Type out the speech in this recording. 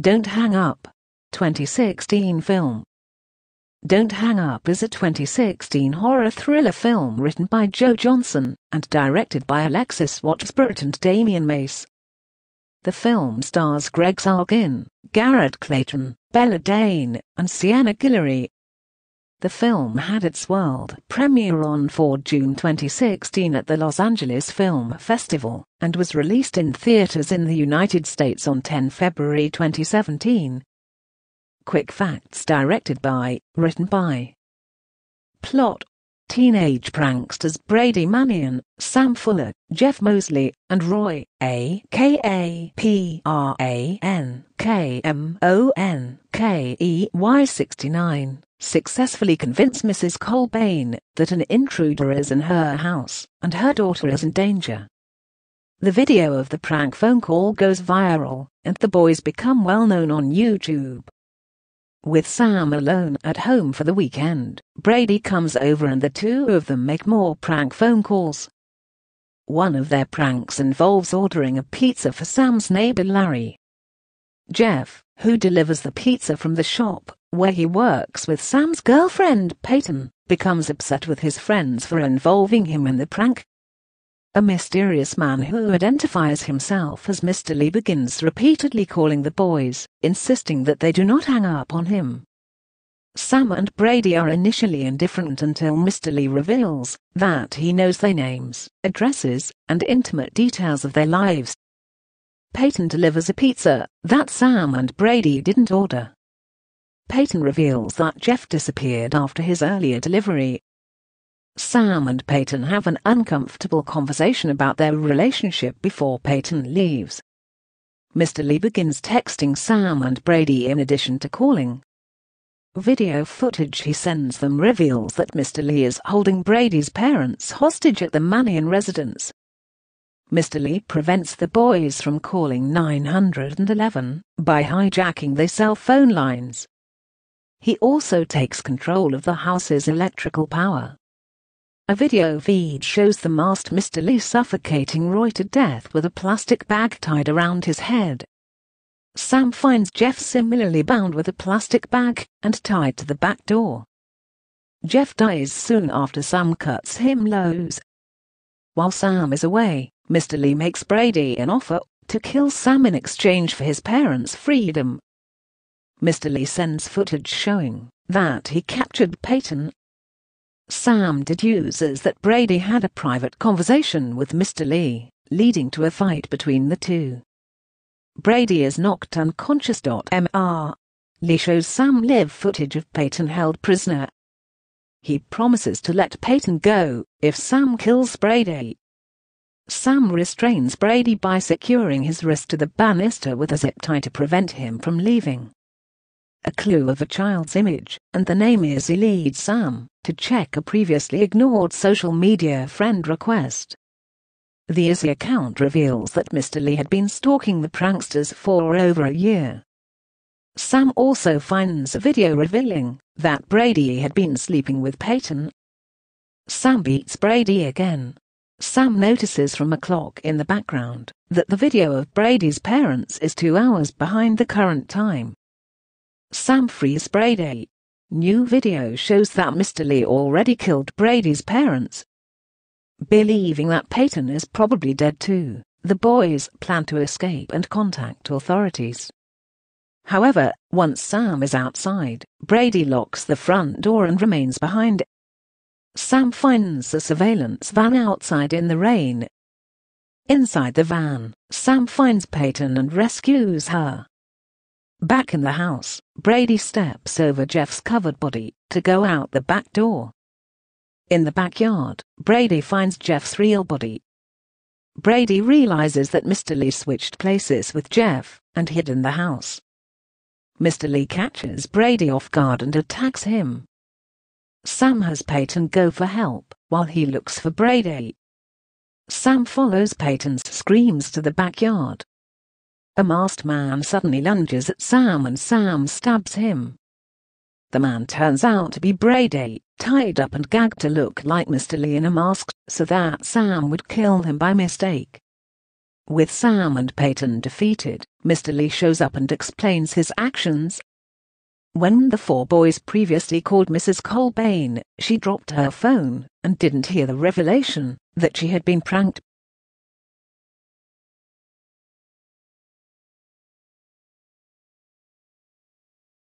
Don't Hang Up. 2016 film. Don't Hang Up is a 2016 horror thriller film written by Joe Johnson and directed by Alexis Watsburt and Damian Mace. The film stars Greg Salkin, Garrett Clayton, Bella Dane, and Sienna Guillory. The film had its world premiere on 4 June 2016 at the Los Angeles Film Festival, and was released in theaters in the United States on 10 February 2017. Quick Facts directed by, written by. Plot Teenage pranksters Brady Mannion, Sam Fuller, Jeff Mosley, and Roy, aka 69, successfully convince Mrs. Colbane that an intruder is in her house and her daughter is in danger. The video of the prank phone call goes viral, and the boys become well known on YouTube. With Sam alone at home for the weekend, Brady comes over and the two of them make more prank phone calls. One of their pranks involves ordering a pizza for Sam's neighbor Larry. Jeff, who delivers the pizza from the shop, where he works with Sam's girlfriend Peyton, becomes upset with his friends for involving him in the prank. A mysterious man who identifies himself as Mr. Lee begins repeatedly calling the boys, insisting that they do not hang up on him. Sam and Brady are initially indifferent until Mr. Lee reveals that he knows their names, addresses, and intimate details of their lives. Peyton delivers a pizza that Sam and Brady didn't order, Peyton reveals that Jeff disappeared after his earlier delivery. Sam and Peyton have an uncomfortable conversation about their relationship before Peyton leaves. Mr. Lee begins texting Sam and Brady in addition to calling. Video footage he sends them reveals that Mr. Lee is holding Brady's parents hostage at the Mannion residence. Mr. Lee prevents the boys from calling 911 by hijacking their cell phone lines. He also takes control of the house's electrical power. A video feed shows the masked Mr. Lee suffocating Roy to death with a plastic bag tied around his head. Sam finds Jeff similarly bound with a plastic bag and tied to the back door. Jeff dies soon after Sam cuts him loose. While Sam is away, Mr. Lee makes Brady an offer to kill Sam in exchange for his parents' freedom. Mr. Lee sends footage showing that he captured Peyton. Sam deduces that Brady had a private conversation with Mr. Lee, leading to a fight between the two. Brady is knocked unconscious. Mr. Lee shows Sam live footage of Peyton held prisoner. He promises to let Peyton go if Sam kills Brady. Sam restrains Brady by securing his wrist to the banister with a zip tie to prevent him from leaving a clue of a child's image, and the name is leads Sam. to check a previously ignored social media friend request. The Izzy account reveals that Mr. Lee had been stalking the pranksters for over a year. Sam also finds a video revealing that Brady had been sleeping with Peyton. Sam beats Brady again. Sam notices from a clock in the background that the video of Brady's parents is two hours behind the current time. Sam frees Brady. New video shows that Mr. Lee already killed Brady's parents. Believing that Peyton is probably dead too, the boys plan to escape and contact authorities. However, once Sam is outside, Brady locks the front door and remains behind. Sam finds a surveillance van outside in the rain. Inside the van, Sam finds Peyton and rescues her. Back in the house, Brady steps over Jeff's covered body to go out the back door. In the backyard, Brady finds Jeff's real body. Brady realizes that Mr. Lee switched places with Jeff and hid in the house. Mr. Lee catches Brady off guard and attacks him. Sam has Peyton go for help while he looks for Brady. Sam follows Peyton's screams to the backyard a masked man suddenly lunges at Sam and Sam stabs him. The man turns out to be Brady, tied up and gagged to look like Mr. Lee in a mask, so that Sam would kill him by mistake. With Sam and Peyton defeated, Mr. Lee shows up and explains his actions. When the four boys previously called Mrs. Colbane, she dropped her phone and didn't hear the revelation that she had been pranked